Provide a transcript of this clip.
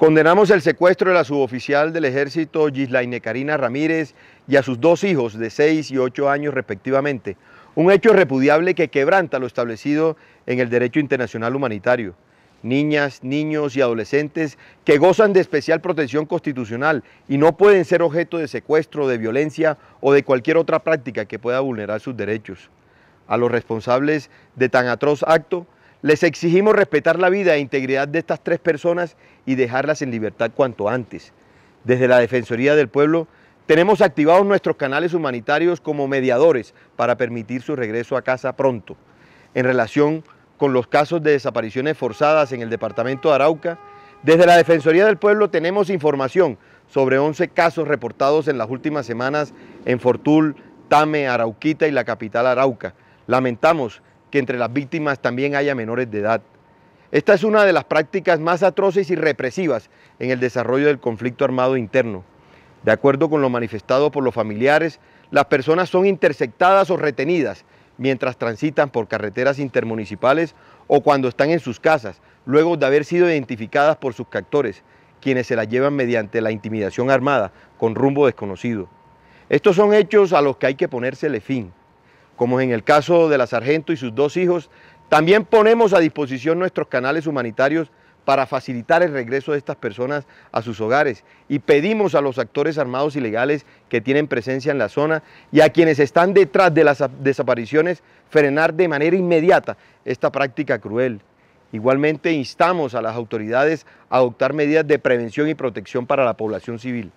Condenamos el secuestro de la suboficial del ejército Gislaine Karina Ramírez y a sus dos hijos de 6 y 8 años respectivamente, un hecho repudiable que quebranta lo establecido en el derecho internacional humanitario. Niñas, niños y adolescentes que gozan de especial protección constitucional y no pueden ser objeto de secuestro, de violencia o de cualquier otra práctica que pueda vulnerar sus derechos. A los responsables de tan atroz acto, les exigimos respetar la vida e integridad de estas tres personas y dejarlas en libertad cuanto antes. Desde la Defensoría del Pueblo tenemos activados nuestros canales humanitarios como mediadores para permitir su regreso a casa pronto. En relación con los casos de desapariciones forzadas en el departamento de Arauca, desde la Defensoría del Pueblo tenemos información sobre 11 casos reportados en las últimas semanas en Fortul, Tame, Arauquita y la capital Arauca. Lamentamos que entre las víctimas también haya menores de edad. Esta es una de las prácticas más atroces y represivas en el desarrollo del conflicto armado interno. De acuerdo con lo manifestado por los familiares, las personas son interceptadas o retenidas mientras transitan por carreteras intermunicipales o cuando están en sus casas, luego de haber sido identificadas por sus captores, quienes se las llevan mediante la intimidación armada con rumbo desconocido. Estos son hechos a los que hay que ponérsele fin como en el caso de la sargento y sus dos hijos, también ponemos a disposición nuestros canales humanitarios para facilitar el regreso de estas personas a sus hogares y pedimos a los actores armados ilegales que tienen presencia en la zona y a quienes están detrás de las desapariciones frenar de manera inmediata esta práctica cruel. Igualmente instamos a las autoridades a adoptar medidas de prevención y protección para la población civil.